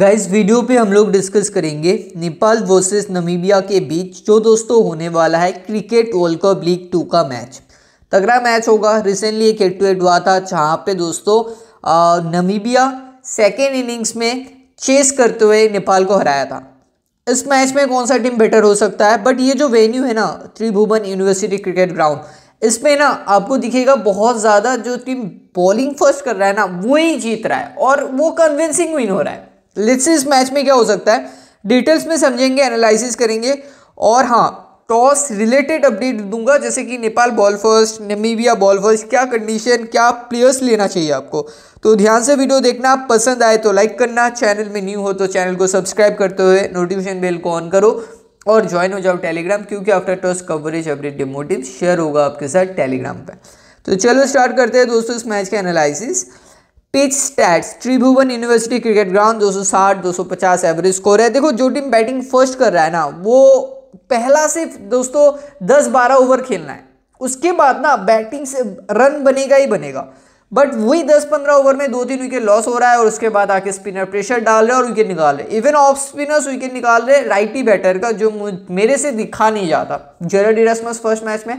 guys video पे हम लोग डिस्कस करेंगे नेपाल वर्सेस नमीबिया के बीच जो दोस्तों होने वाला है cricket world cup league two का मैच तगड़ा मैच होगा रिसेंटली एक हेड टू हेड हुआ था जहाँ पे दोस्तों आ, नमीबिया सेकेंड इनिंग्स में चेस करते हुए नेपाल को हराया था इस मैच में कौन सा टीम बेटर हो सकता है बट ये जो वेन्यू है ना त्रिभुवन यूनिवर्सिटी क्रिकेट ग्राउंड इसमें ना आपको दिखेगा बहुत ज़्यादा जो टीम बॉलिंग फर्स्ट कर रहा है ना वो ही जीत रहा है और वो कन्विंसिंग विन हो रहा है लेट्स इस मैच में क्या हो सकता है डिटेल्स में समझेंगे एनालिसिस करेंगे और हाँ टॉस रिलेटेड अपडेट दूंगा जैसे कि Nepal ball first Namibia ball first क्या कंडीशन क्या प्लेयर्स लेना चाहिए आपको तो ध्यान से वीडियो देखना पसंद आए तो लाइक करना चैनल में न्यू हो तो चैनल को सब्सक्राइब करते हुए नोटिफिकेशन बेल को ऑन करो और ज्वाइन हो जाओ टेलीग्राम क्योंकि आफ्टर टॉस कवरेज अपडेट डेमोटिव शेयर होगा आपके साथ टेलीग्राम पर तो चलो स्टार्ट करते हैं दोस्तों इस मैच का analysis pitch stats Tribhuvan university cricket ground 260 250 average score है देखो जो टीम बैटिंग फर्स्ट कर रहा है ना वो पहला सिर्फ दोस्तों 10-12 ओवर खेलना है उसके बाद ना बैटिंग से रन बनेगा ही बनेगा बट वही 10-15 ओवर में दो तीन विकेट लॉस हो रहा है और उसके बाद आके स्पिनर प्रेशर डाल रहे हैं और विकेट निकाल रहे इवन ऑफ स्पिनर्स विकेट निकाल रहे राइटी बैटर का जो मेरे से दिखा नहीं जाता जेरड इरसमस फर्स्ट मैच में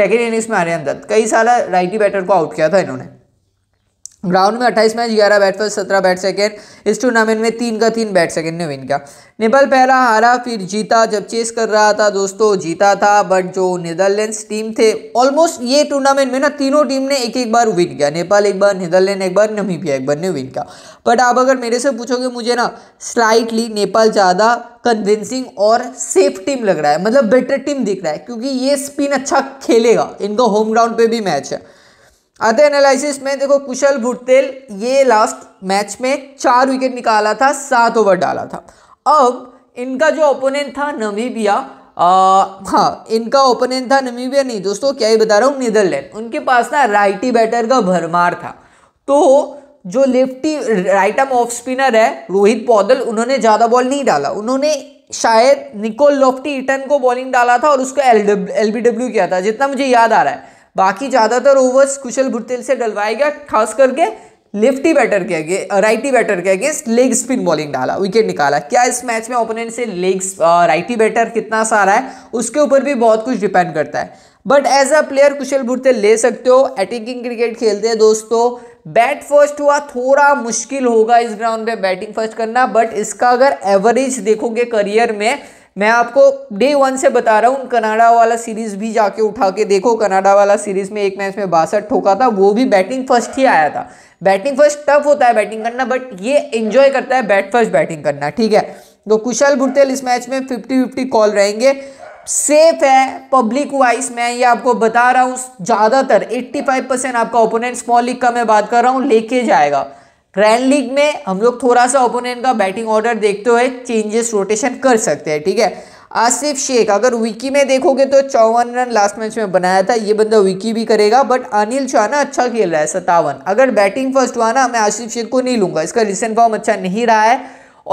सेकेंड इनिंग्स में आर्यन दत्त कई सारा राइटी बैटर को आउट किया था इन्होंने ग्राउंड में 28 match 11 bat first 17 bat second इस टूर्नामेंट में तीन का तीन बैट सेकेंड ने विन किया नेपाल पहला हारा फिर जीता जब चेस कर रहा था दोस्तों जीता था बट जो नीदरलैंड्स टीम थे ऑलमोस्ट ये टूर्नामेंट में ना तीनों टीम ने एक एक बार विन किया नेपाल एक बार नीदरलैंड एक बार नमीबिया एक बार ने विन किया बट आप अगर मेरे से पूछोगे मुझे ना स्लाइटली नेपाल ज़्यादा कन्विंसिंग और सेफ टीम लग रहा है मतलब बेटर टीम दिख रहा है क्योंकि ये स्पिन अच्छा खेलेगा इनका होम ग्राउंड पर भी मैच है अदर एनालिसिस में देखो कुशल भुटतेल ये लास्ट मैच में चार विकेट निकाला था सात ओवर डाला था अब इनका जो ओपोनेंट था नमीबिया हाँ इनका ओपोनेंट था नमीबिया नहीं दोस्तों क्या ही बता रहा हूँ नीदरलैंड उनके पास ना राइटी बैटर का भरमार था तो जो lefty right arm off spinner है रोहित पौदल उन्होंने ज़्यादा बॉल नहीं डाला उन्होंने शायद निकोल लॉफ्टी इटन को बॉलिंग डाला था और उसको एल एल बी डब्ल्यू किया था जितना मुझे याद आ रहा है बाकी ज़्यादातर ओवर्स कुशल भुटेल से डलवाएगा खास करके लेफ्टी बैटर के आगे राइटी बैटर के अगेंस्ट लेग स्पिन बॉलिंग डाला विकेट निकाला क्या इस मैच में ओपोनेंट से लेग राइटी बैटर कितना सारा है उसके ऊपर भी बहुत कुछ डिपेंड करता है but as a player Kushal Bhurtel ले सकते हो अटैकिंग क्रिकेट खेलते हैं दोस्तों बैट फर्स्ट हुआ थोड़ा मुश्किल होगा इस ग्राउंड पे बैटिंग फर्स्ट करना बट इसका अगर एवरेज देखोगे करियर में मैं आपको डे वन से बता रहा हूँ कनाडा वाला सीरीज़ भी जाके उठा के देखो कनाडा वाला सीरीज़ में एक मैच में बासठ ठोका था वो भी बैटिंग फर्स्ट ही आया था बैटिंग फर्स्ट टफ होता है बैटिंग करना बट ये इन्जॉय करता है बैट फर्स्ट बैटिंग करना ठीक है तो कुशल भुटेल इस मैच में फिफ्टी फिफ्टी कॉल रहेंगे सेफ है पब्लिक वाइज मैं ये आपको बता रहा हूँ ज़्यादातर 85 परसेंट आपका ओपोनेंट स्मॉल लीग का मैं बात कर रहा हूँ लेके जाएगा रैन लीग में हम लोग थोड़ा सा ओपोनेंट का बैटिंग ऑर्डर देखते हुए चेंजेस रोटेशन कर सकते हैं ठीक है आसिफ शेख अगर विकी में देखोगे तो चौवन रन लास्ट मैच में बनाया था ये बंदा विकी भी करेगा बट अनिल चौहाना अच्छा खेल रहा है सत्तावन अगर बैटिंग फर्स्ट हुआ ना मैं आसिफ शेख को नहीं लूँगा इसका रिसेंट फॉर्म अच्छा नहीं रहा है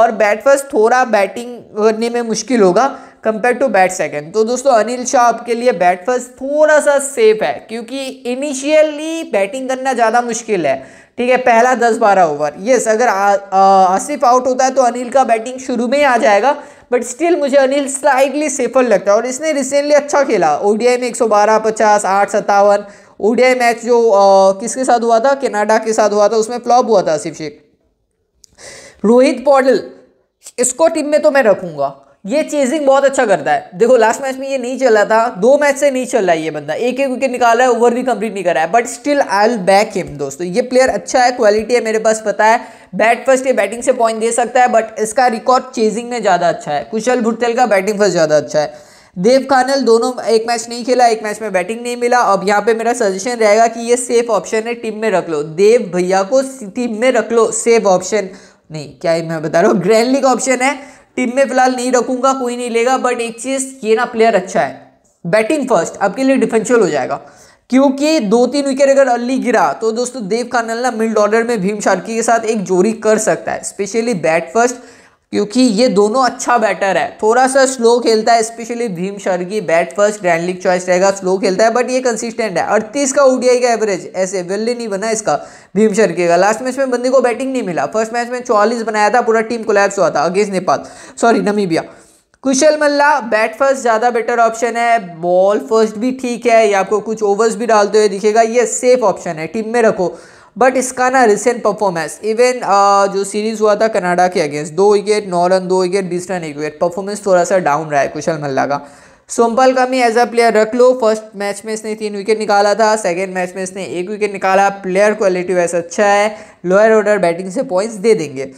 और बैट फर्स्ट थोड़ा बैटिंग करने में मुश्किल होगा कंपेयर टू बैट सेकेंड तो दोस्तों अनिल शाह आपके लिए बैट फर्स्ट थोड़ा सा सेफ है क्योंकि इनिशियली बैटिंग करना ज़्यादा मुश्किल है ठीक है पहला दस बारह ओवर यस अगर आसिफ आउट होता है तो अनिल का बैटिंग शुरू में ही आ जाएगा बट स्टिल मुझे अनिल स्लाइडली सेफर लगता है और इसने रिसेंटली अच्छा खेला ओडीआई में 112 50 आठ सत्तावन ओडीआई मैच जो आ, किसके साथ हुआ था कनाडा के साथ हुआ था उसमें फ्लॉप हुआ था आसिफ शेख रोहित पॉडल इसको टीम में तो मैं रखूँगा ये चेजिंग बहुत अच्छा करता है देखो लास्ट मैच में ये नहीं चला था दो मैच से नहीं चल रहा है ये बंदा एक एक विकेट निकाला है ओवर भी कंप्लीट नहीं करा है but still I will back him दोस्तों ये प्लेयर अच्छा है क्वालिटी है मेरे पास पता है बैट फर्स्ट ये बैटिंग से पॉइंट दे सकता है बट इसका रिकॉर्ड चेजिंग में ज़्यादा अच्छा है कुशल भुटल का बैटिंग फर्स्ट ज़्यादा अच्छा है देव खानल दोनों एक मैच नहीं खेला एक मैच में बैटिंग नहीं मिला अब यहाँ पे मेरा सजेशन रहेगा कि ये सेफ ऑप्शन है टीम में रख लो देव भैया को टीम में रख लो सेफ ऑप्शन नहीं क्या मैं बता रहा हूँ ग्रैंड लीग ऑप्शन है टीम में फिलहाल नहीं रखूंगा कोई नहीं लेगा बट एक चीज ये ना प्लेयर अच्छा है बैटिंग फर्स्ट आपके लिए डिफेंशियल हो जाएगा क्योंकि दो तीन विकेट अगर अली गिरा तो दोस्तों देव खानल ना मिड ऑर्डर में भीम शार्की के साथ एक जोरी कर सकता है स्पेशली बैट फर्स्ट क्योंकि ये दोनों अच्छा बैटर है थोड़ा सा स्लो खेलता है specially Bhim Sharki bat first grand league choice रहेगा स्लो खेलता है बट ये कंसिस्टेंट है अड़तीस का ओडीआई का एवरेज ऐसे वेल्ली नहीं बना इसका भीम शर्गी का लास्ट मैच में बंदे को बैटिंग नहीं मिला फर्स्ट मैच में चौलीस बनाया था पूरा टीम कोलैप्स हुआ था against Nepal sorry Namibia Kushal Malla bat first ज़्यादा बेटर ऑप्शन है बॉल फर्स्ट भी ठीक है या आपको कुछ ओवर्स भी डालते हुए दिखेगा ये सेफ ऑप्शन है टीम में रखो बट इसका ना रिसेंट परफॉर्मेंस इवन जो सीरीज़ हुआ था कनाडा के अगेंस्ट दो विकेट नौ रन दो विकेट बीस रन एक विकेट परफॉर्मेंस थोड़ा सा डाउन रहा है कुशल मल्ला का सोमपाल का भी एज अ प्लेयर रख लो फर्स्ट मैच में इसने तीन विकेट निकाला था सेकेंड मैच में इसने एक विकेट निकाला प्लेयर क्वालिटी वैसे अच्छा है लोअर ऑर्डर बैटिंग से पॉइंट्स दे देंगे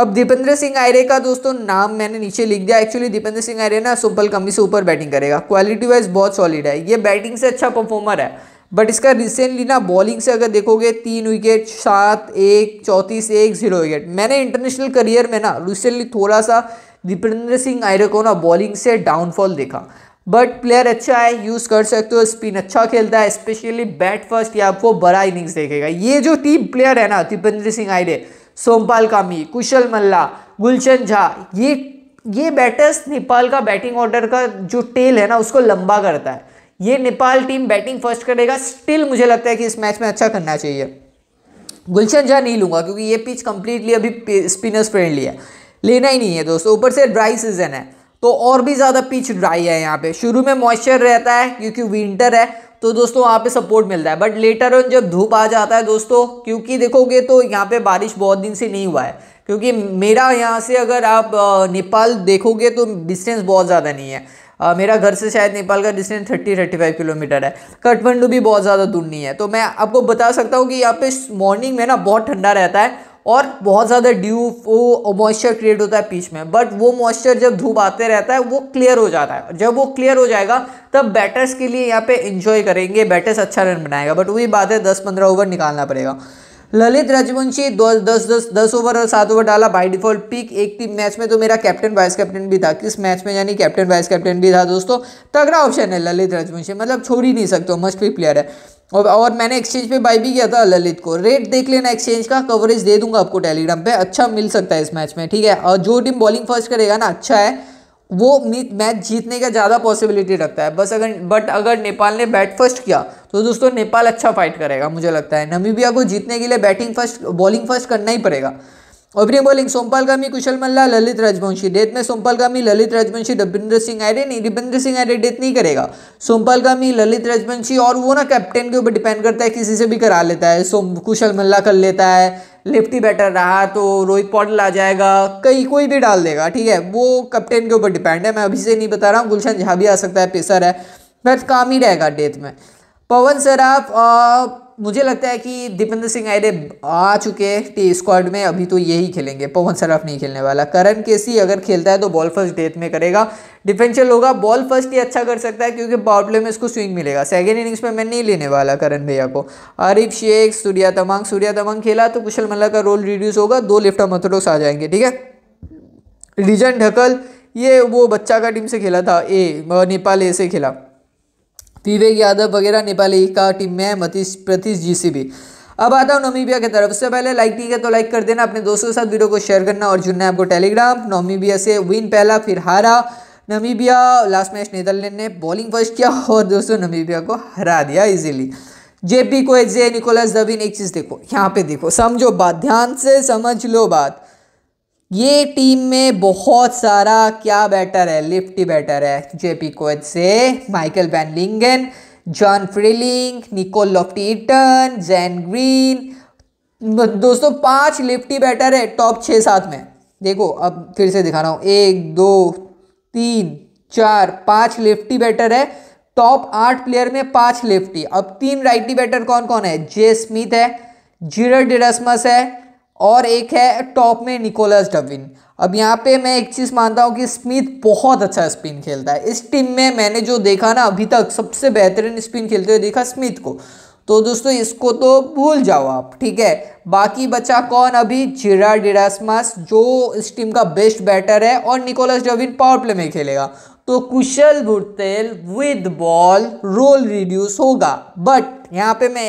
अब दीपेंद्र सिंह आयरे का दोस्तों नाम मैंने नीचे लिख दिया एक्चुअली दीपेंद्र सिंह आयरे ना सुपल कमी से ऊपर बैटिंग करेगा क्वालिटी वाइज बहुत सॉलिड है ये बैटिंग से अच्छा परफॉर्मर है बट इसका रिसेंटली ना बॉलिंग से अगर देखोगे तीन विकेट सात एक चौंतीस एक जीरो विकेट मैंने इंटरनेशनल करियर में ना रिसेंटली थोड़ा सा दीपेंद्र सिंह आयर को ना बॉलिंग से डाउनफॉल देखा बट प्लेयर अच्छा है यूज़ कर सकते हो स्पिन अच्छा खेलता है स्पेशली बैट फर्स्ट या आपको बड़ा इनिंग्स देखेगा ये जो टीम प्लेयर है ना दीपेंद्र सिंह आयरे सोमपाल कामी कुशल मल्ला गुलशन झा ये ये बैटर्स नेपाल का बैटिंग ऑर्डर का जो टेल है ना उसको लंबा करता है ये नेपाल टीम बैटिंग फर्स्ट करेगा स्टिल मुझे लगता है कि इस मैच में अच्छा करना चाहिए गुलशन जहाँ नहीं लूँगा क्योंकि ये पिच कंप्लीटली अभी स्पिनर्स फ्रेंडली है लेना ही नहीं है दोस्तों ऊपर से ड्राई सीजन है तो और भी ज़्यादा पिच ड्राई है यहाँ पे शुरू में मॉइस्चर रहता है क्योंकि विंटर है तो दोस्तों वहाँ पे सपोर्ट मिलता है बट लेटर ऑन जब धूप आ जाता है दोस्तों क्योंकि देखोगे तो यहाँ पे बारिश बहुत दिन से नहीं हुआ है क्योंकि मेरा यहाँ से अगर आप नेपाल देखोगे तो डिस्टेंस बहुत ज़्यादा नहीं है आ, मेरा घर से शायद नेपाल का distance thirty thirty five kilometre है काठमंडू भी बहुत ज़्यादा दूर नहीं है तो मैं आपको बता सकता हूँ कि यहाँ पे मॉर्निंग में ना बहुत ठंडा रहता है और बहुत ज़्यादा ड्यू वो मॉइस्चर क्रिएट होता है पीच में बट वो मॉइस्चर जब धूप आते रहता है वो क्लियर हो जाता है जब वो क्लियर हो जाएगा तब बैटर्स के लिए यहाँ पे इंजॉय करेंगे बैटर्स अच्छा रन बनाएगा बट वही बात है दस पंद्रह ओवर निकालना पड़ेगा ललित रजवंशी दो दस दस दस ओवर और सात ओवर डाला बाई डिफॉल्ट पिक एक टीम मैच में तो मेरा कैप्टन वाइस कैप्टन भी था किस मैच में यानी कैप्टन वाइस कैप्टन भी था दोस्तों तगड़ा ऑप्शन है ललित रजवंशी मतलब छोड़ ही नहीं सकते मस्ट भी प्लेयर है और और मैंने एक्सचेंज पे बाई भी किया था ललित को रेट देख लेना एक्सचेंज का कवरेज दे दूंगा आपको टेलीग्राम पे अच्छा मिल सकता है इस मैच में ठीक है और जो टीम बॉलिंग फर्स्ट करेगा ना अच्छा है वो मैच जीतने का ज़्यादा पॉसिबिलिटी रखता है बस अगर बट अगर नेपाल ने बैट फर्स्ट किया तो दोस्तों नेपाल अच्छा फाइट करेगा मुझे लगता है नमीबिया को जीतने के लिए बैटिंग फर्स्ट बॉलिंग फर्स्ट करना ही पड़ेगा opening bowling Sompal Kami Kushal Malla Lalit Rajbanshi death में सोमपालगामी ललित राजवंशी रविंद्र सिंह आयरे नहीं रविंद्र सिंह आयरे डेथ नहीं करेगा सोमपालगामी ललित राजवंशी और वो ना कैप्टन के ऊपर डिपेंड करता है किसी से भी करा लेता है सोम कुशल मल्ला कर लेता है लेफ्टी बैटर रहा तो रोहित पॉडल आ जाएगा कहीं कोई भी डाल देगा ठीक है वो कैप्टन के ऊपर डिपेंड है मैं अभी से नहीं बता रहा हूँ गुलशन झा भी आ सकता है पेसर है बस काम ही रहेगा डेथ में पवन सराफ मुझे लगता है कि दीपेंद्र सिंह आयरे आ चुके हैं टी स्क्वाड में अभी तो यही खेलेंगे पवन सराफ नहीं खेलने वाला करण केसी अगर खेलता है तो बॉल फर्स्ट डेथ में करेगा डिफेंशियल होगा बॉल फर्स्ट ही अच्छा कर सकता है क्योंकि पावर में इसको स्विंग मिलेगा सेकेंड इनिंग्स में मैं नहीं लेने वाला करण भैया को आरिफ शेख सूर्या तमंग सूर्या तमंग खेला तो कुशल मल्ला का रोल रिड्यूस होगा दो लेफ्ट मथोडोक्स आ जाएंगे ठीक है रिजन ढकल ये वो बच्चा का टीम से खेला था ए नेपाल ए से खेला विवेक यादव वगैरह नेपाली का टीम में है मतीश प्रतीश जी सी भी अब आता हूँ नोमीबिया की तरफ से पहले लाइक नहीं किया तो लाइक कर देना अपने दोस्तों के साथ वीडियो को शेयर करना और जुड़ना है आपको टेलीग्राम नोमीबिया से विन पहला फिर हारा नमीबिया लास्ट मैच नीदरलैंड ने बॉलिंग फर्स्ट किया और दोस्तों नमीबिया को हरा दिया इजीली जेपी को जे निकोलस दबिन एक चीज़ देखो यहाँ पे देखो समझो बात ध्यान से समझ लो बात ये टीम में बहुत सारा क्या बैटर है लिफ्टी बैटर है जेपी कोच से Michael van Lingen John Frylinck Nicol Loftie Eaton Zane Green दोस्तों पांच लिफ्टी बैटर है टॉप छः सात में देखो अब फिर से दिखा रहा हूँ एक दो तीन चार पांच लेफ्टी बैटर है टॉप आठ प्लेयर में पांच लेफ्टी अब तीन राइटी बैटर कौन कौन है जे स्मिथ है जीरो डिडसमस है और एक है टॉप में निकोलस डविन अब यहाँ पे मैं एक चीज़ मानता हूँ कि स्मिथ बहुत अच्छा स्पिन खेलता है इस टीम में मैंने जो देखा ना अभी तक सबसे बेहतरीन स्पिन खेलते हुए देखा स्मिथ को तो दोस्तों इसको तो भूल जाओ आप ठीक है बाकी बचा कौन अभी जिरा डिरासमास जो इस टीम का बेस्ट बैटर है और निकोलस डविन पावर प्ले में खेलेगा तो Kushal Bhurtel with ball role reduce होगा बट यहाँ पे मैं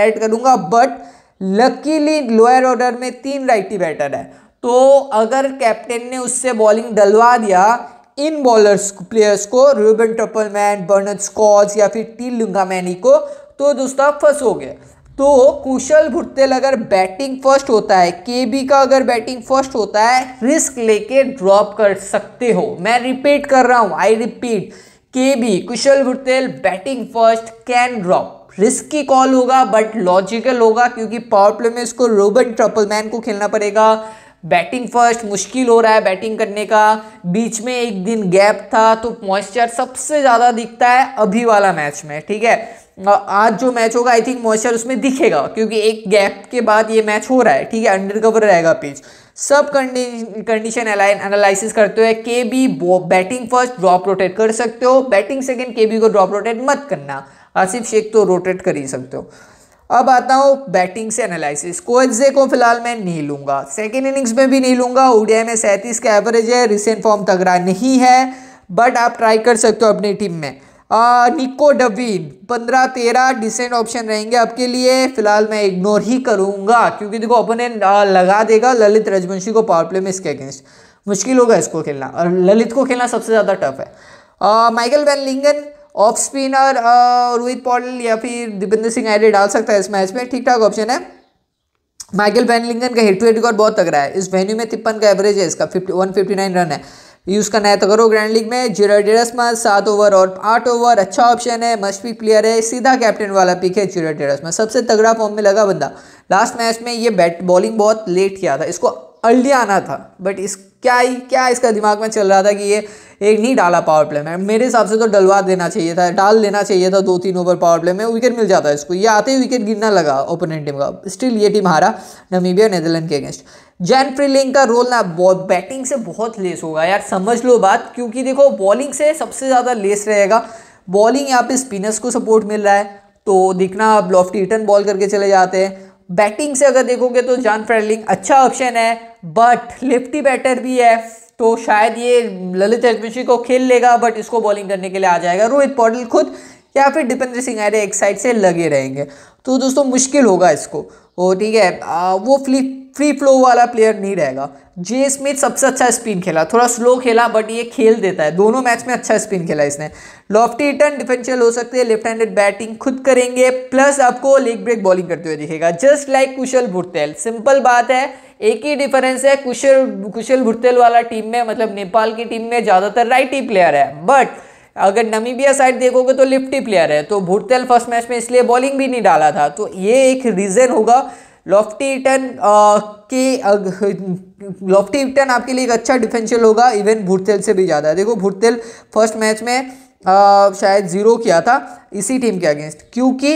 ऐड करूँगा बट लकीली लोअर ऑर्डर में तीन राइटी बैटर है तो अगर कैप्टन ने उससे बॉलिंग डलवा दिया इन बॉलर्स प्लेयर्स को रूबन ट्रपलमैन बर्नर्ड स्कॉच या फिर टी लुंगामैनी को तो दोस्तों आप गए तो कुशल भुट्टेल अगर बैटिंग फर्स्ट होता है केबी का अगर बैटिंग फर्स्ट होता है रिस्क लेके ड्रॉप कर सकते हो मैं रिपीट कर रहा हूँ I repeat K B Kushal Bhurtel batting first can drop risky call होगा बट लॉजिकल होगा क्योंकि पावर प्ले में इसको रोबन मैन को खेलना पड़ेगा बैटिंग फर्स्ट मुश्किल हो रहा है बैटिंग करने का बीच में एक दिन गैप था तो मॉइस्चर सबसे ज़्यादा दिखता है अभी वाला मैच में ठीक है आज जो मैच होगा आई थिंक मॉइस्चर उसमें दिखेगा क्योंकि एक गैप के बाद ये मैच हो रहा है ठीक है अंडर कवर रहेगा पिच सब कंडीशन एनालिसिस करते हुए K B batting first drop rotate कर सकते हो बैटिंग सेकेंड के बी को ड्रॉप रोटेट मत करना आसिफ शेख तो रोटेट कर ही सकते हो अब आता हूँ बैटिंग से एनालिसिस कोएजे को फिलहाल मैं नहीं लूँगा सेकेंड इनिंग्स में भी नहीं लूँगा ओडीआई में सैंतीस का एवरेज है रिसेंट फॉर्म तगड़ा नहीं है बट आप ट्राई कर सकते हो अपनी टीम में निको डवीड पंद्रह तेरह डिसेंट ऑप्शन रहेंगे आपके लिए फिलहाल मैं इग्नोर ही करूंगा क्योंकि देखो ओपोनेंट लगा देगा ललित रजवंशी को पावर प्ले में इसके अगेंस्ट मुश्किल होगा इसको खेलना और ललित को खेलना सबसे ज़्यादा टफ है Michael van Lingen off spinner Rohit Paudel या फिर दीपेंद्र सिंह आइडे डाल सकता है इस मैच में ठीक ठाक ऑप्शन है माइकल वैन लिंगन का हेट टू हेट रिकॉर्ड बहुत तगड़ा है इस वेन्यू में तिप्पन का एवरेज है इसका fifty one fifty nine run है यूज़ करना है तो करो ग्रैंड लीग में जिराड मत सात ओवर और आठ ओवर अच्छा ऑप्शन है मस्ट भी प्लेयर है सीधा कैप्टन वाला पिक है जिराड एडसमस सबसे तगड़ा फॉर्म में लगा बंदा लास्ट मैच में ये बैट बॉलिंग बहुत लेट किया था इसको अल्डिया आना था बट इस क्या ही क्या इसका दिमाग में चल रहा था कि ये एक नहीं डाला पावर प्ले में मेरे हिसाब से तो डलवा देना चाहिए था डाल देना चाहिए था दो तीन ओवर पावर प्ले में विकेट मिल जाता है इसको ये आते ही विकेट गिरना लगा ओपोनेंट टीम का स्टिल ये टीम हारा नमीबिया नेदरलैंड के अगेंस्ट जैन प्रिलिंग का रोल ना बहुत बैटिंग से बहुत लेस होगा यार समझ लो बात क्योंकि देखो बॉलिंग से सबसे ज़्यादा लेस रहेगा बॉलिंग यहाँ पे स्पिनर्स को सपोर्ट मिल रहा है तो दिखना आप लॉफ्टी रिटर्न बॉल करके चले जाते हैं बैटिंग से अगर देखोगे तो जॉन फ्रेडलिंग अच्छा ऑप्शन है बट लेफ्टी बैटर भी है तो शायद ये ललित रजवंशी को खेल लेगा बट इसको बॉलिंग करने के लिए आ जाएगा रोहित पॉडल खुद या फिर दीपेंद्र सिंह आर्य एक साइड से लगे रहेंगे तो दोस्तों मुश्किल होगा इसको ठीक है आ, वो फ्ली फ्री फ्लो वाला प्लेयर नहीं रहेगा जे स्मिथ सबसे अच्छा स्पिन खेला थोड़ा स्लो खेला बट ये खेल देता है दोनों मैच में अच्छा स्पिन खेला इसने लॉफ्टी रिटर्न डिफेंशियल हो सकते हैं लेफ्ट हैंडेड बैटिंग खुद करेंगे प्लस आपको लेग ब्रेक बॉलिंग करते हुए दिखेगा just like Kushal Bhurtel simple बात है एक ही डिफरेंस है कुशल कुशल भुटतेल वाला टीम में मतलब नेपाल की टीम में ज़्यादातर राइट ही प्लेयर है बट अगर नमीबिया साइड देखोगे तो लिफ्टी प्लेयर है तो भुटतेल फर्स्ट मैच में इसलिए बॉलिंग भी नहीं डाला था तो ये एक रीज़न होगा लॉफ्टी लॉफ्टीटन के लॉफ्टी लॉफ्टीटन आपके लिए एक अच्छा डिफेंशियल होगा इवन भुरतेल से भी ज़्यादा देखो भुरतेल फर्स्ट मैच में आ, uh, शायद ज़ीरो किया था इसी टीम के अगेंस्ट क्योंकि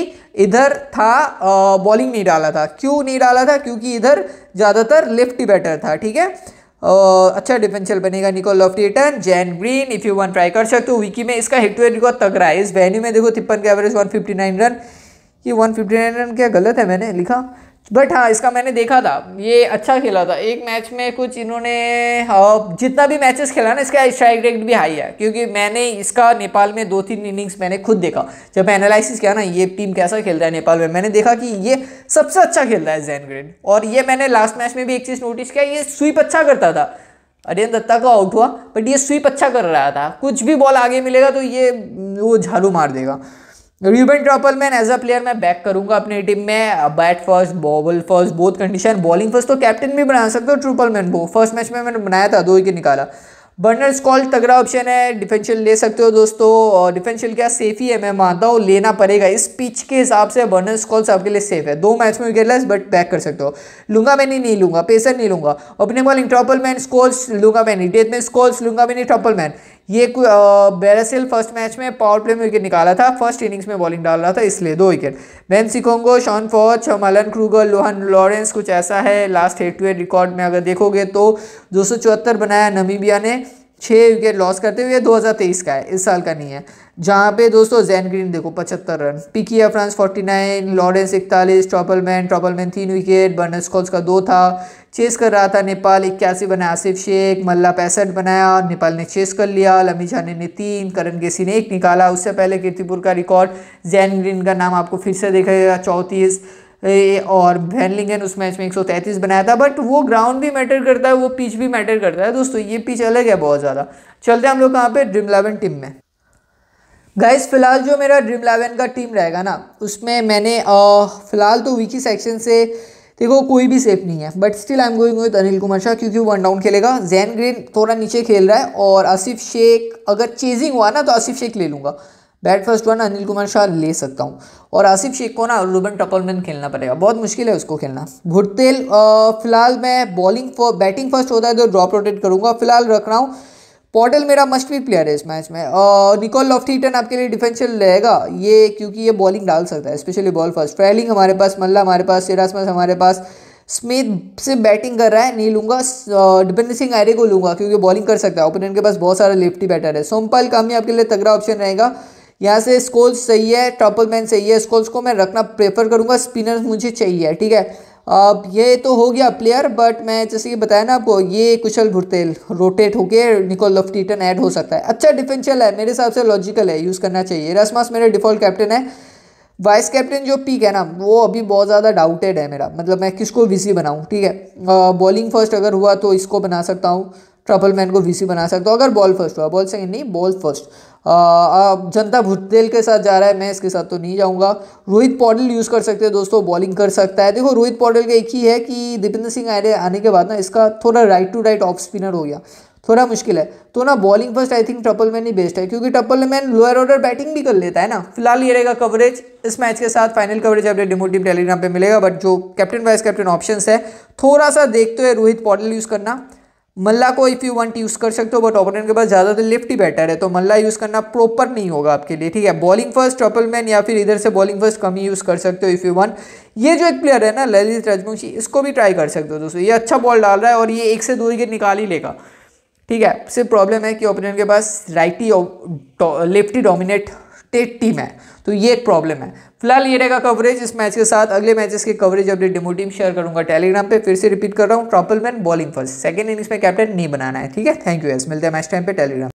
इधर था बॉलिंग uh, नहीं डाला था क्यों नहीं डाला था क्योंकि इधर ज़्यादातर लेफ्टी बैटर था ठीक है uh, अच्छा डिफेंशियल बनेगा Nicol Loftie Loftie Eaton Zane Green if you want try कर सकते हो विकी में इसका हिट टू रिकॉर्ड तगड़ा है इस वेन्यू में देखो तिप्पन का एवरेज 159 रन ये 159 रन क्या गलत है मैंने लिखा बट हाँ इसका मैंने देखा था ये अच्छा खेला था एक मैच में कुछ इन्होंने हाँ, जितना भी मैचेस खेला ना इसका स्ट्राइक रेट भी हाई है क्योंकि मैंने इसका नेपाल में दो तीन इनिंग्स मैंने खुद देखा जब मैं एनालिसिस किया ना ये टीम कैसा खेल रहा है नेपाल में मैंने देखा कि ये सबसे अच्छा खेल रहा है जैन ग्रेड और ये मैंने लास्ट मैच में भी एक चीज़ नोटिस किया ये स्वीप अच्छा करता था अरियन दत्ता का आउट हुआ बट ये स्वीप अच्छा कर रहा था कुछ भी बॉल आगे मिलेगा तो ये वो झाड़ू मार देगा Ruben Trumpelmann as a player मैं बैक करूंगा अपनी टीम में bat first ball first both condition bowling first तो कैप्टन भी बना सकते हो मैन वो फर्स्ट मैच में मैंने बनाया था दो विकेट निकाला बर्नर स्कॉल तगड़ा ऑप्शन है डिफेंशियल ले सकते हो दोस्तों और डिफेंशियल क्या सेफ ही है मैं मानता हूँ लेना पड़ेगा इस पिच के हिसाब से बर्नर स्कॉल आपके लिए सेफ है दो मैच में है बट बैक कर सकते हो लूंगा मैं नहीं, नहीं लूंगा पेसर नहीं लूंगा opening bowling Trumpelmann Scholtz लूंगा मैं नहीं डेथ में स्कॉल्स लूंगा मैं नहीं ट्रॉपल मैन ये बेरासिल फर्स्ट मैच में पावर प्ले में विकेट निकाला था फर्स्ट इनिंग्स में बॉलिंग डाल रहा था इसलिए दो wicket Ben Shikongo Shaun Fouche Malan Kruger Lohan Louwrens कुछ ऐसा है last head to head record में अगर देखोगे तो दो बनाया नमीबिया ने छः विकेट लॉस करते हुए 2023 का है इस साल का नहीं है जहाँ पे दोस्तों जैन ग्रीन देखो पचहत्तर रन पिकी फ्रांस 49 लॉरेंस इकतालीस ट्रॉपलमैन ट्रॉपलमैन तीन विकेट स्कॉल्स का दो था चेस कर रहा था नेपाल इक्यासी बनाया आसिफ शेख मल्ला पैंसठ बनाया नेपाल ने चेस कर लिया लमी झाने ने तीन करण गेसी ने एक निकाला उससे पहले कीर्तिपुर का रिकॉर्ड जैन ग्रीन का नाम आपको फिर से देखेगा चौंतीस और वैनलिंगन उस मैच में 133 बनाया था बट वो ग्राउंड भी मैटर करता है वो पिच भी मैटर करता है दोस्तों ये पिच अलग है बहुत ज़्यादा चलते हैं हम लोग कहाँ पे ड्रीम इलेवन टीम में गाइस फिलहाल जो मेरा ड्रीम इलेवन का टीम रहेगा ना उसमें मैंने फ़िलहाल तो वीकी सेक्शन से देखो कोई भी सेफ नहीं है but still I am going with Anil Kumar Shah क्योंकि वो वन डाउन खेलेगा जैन ग्रीन थोड़ा नीचे खेल रहा है और आसिफ शेख अगर चेजिंग हुआ ना तो आसिफ शेख ले लूँगा bat first one Anil Kumar Shah ले सकता हूँ और आसिफ शेख को ना रूबन टपलमैन खेलना पड़ेगा बहुत मुश्किल है उसको खेलना भुटतेल फिलहाल मैं बॉलिंग फॉर बैटिंग फर्स्ट होता है तो ड्रॉप रोटेट करूँगा फिलहाल रख रहा हूँ पॉटल मेरा मस्ट भी प्लेयर है इस मैच में और निकोल लॉफ्टीटन आपके लिए डिफेंशियल रहेगा ये क्योंकि ये बॉलिंग डाल सकता है स्पेशली बॉल फर्स्ट फैलिंग हमारे पास मल्ला हमारे पास सिरासमस हमारे पास स्मिथ से बैटिंग कर रहा है नहीं लूँगा डिपेंद्र सिंह आयरे को लूँगा क्योंकि बॉलिंग कर सकता है ओपोनेंट के पास बहुत सारा लेफ्टी बैटर है सोमपाल कामी आपके लिए तगड़ा ऑप्शन रहेगा यहाँ से स्कोल्स सही है मैन सही है स्कोल्स को मैं रखना प्रेफर करूँगा स्पिनर मुझे चाहिए ठीक है अब ये तो हो गया प्लेयर बट मैं जैसे कि बताया ना आपको ये कुशल भुरतेल रोटेट होके निकोल लफ्टीटन ऐड हो सकता है अच्छा डिफेंशियल है मेरे हिसाब से लॉजिकल है यूज़ करना चाहिए रसमास मेरा डिफ़ॉल्ट कैप्टन है वाइस कैप्टन जो पीक है ना वो अभी बहुत ज़्यादा डाउटेड है मेरा मतलब मैं किसको विजी बनाऊँ ठीक है बॉलिंग फर्स्ट अगर हुआ तो इसको बना सकता हूँ ट्रपल मैन को वीसी बना सकता हूँ अगर बॉल फर्स्ट हुआ बॉल सेकंड नहीं बॉल फर्स्ट जनता भुटदेल के साथ जा रहा है मैं इसके साथ तो नहीं जाऊँगा रोहित पॉडल यूज़ कर सकते हैं दोस्तों बॉलिंग कर सकता है देखो रोहित पॉडल का एक ही है कि दीपेंद्र सिंह आए आने के बाद ना इसका थोड़ा right to right off spinner हो गया थोड़ा मुश्किल है तो ना bowling first I think Trumpelmann ही बेस्ट है क्योंकि Trumpelmann lower order batting भी कर लेता है ना फिलहाल ये रहेगा कवरेज इस मैच के साथ फाइनल कवरेज अपडेट डिमोटिव टेलीग्राम पे मिलेगा बट जो कैप्टन वाइस कैप्टन ऑप्शंस है थोड़ा सा देखते हुए रोहित पॉडल यूज़ करना मल्ला को इफ़ यू वांट यूज़ कर सकते हो बट ओपोनेंट के पास ज़्यादातर लेफ्ट ही बैटर है तो मल्ला यूज़ करना प्रॉपर नहीं होगा आपके लिए ठीक है बॉलिंग फर्स्ट ट्रपल मैन या फिर इधर से बॉलिंग फर्स्ट कम ही यूज़ कर सकते हो इफ़ यू वांट ये जो एक प्लेयर है ना ललित राजवंशी इसको भी ट्राई कर सकते हो दोस्तों ये अच्छा बॉल डाल रहा है और ये एक से दो विकेट निकाल ही लेगा ठीक है सिर्फ प्रॉब्लम है कि ओपोनेंट के पास left lefty dominated team है तो ये एक प्रॉब्लम है फिलहाल ये रहेगा कवरेज इस मैच के साथ अगले मैचेस के coverage update demo team share करूंगा टेलीग्राम पे फिर से रिपीट कर रहा हूँ man bowling first second innings में कैप्टन नहीं बनाना है ठीक है थैंक यू यस मिलते हैं मैच टाइम पे टेलीग्राम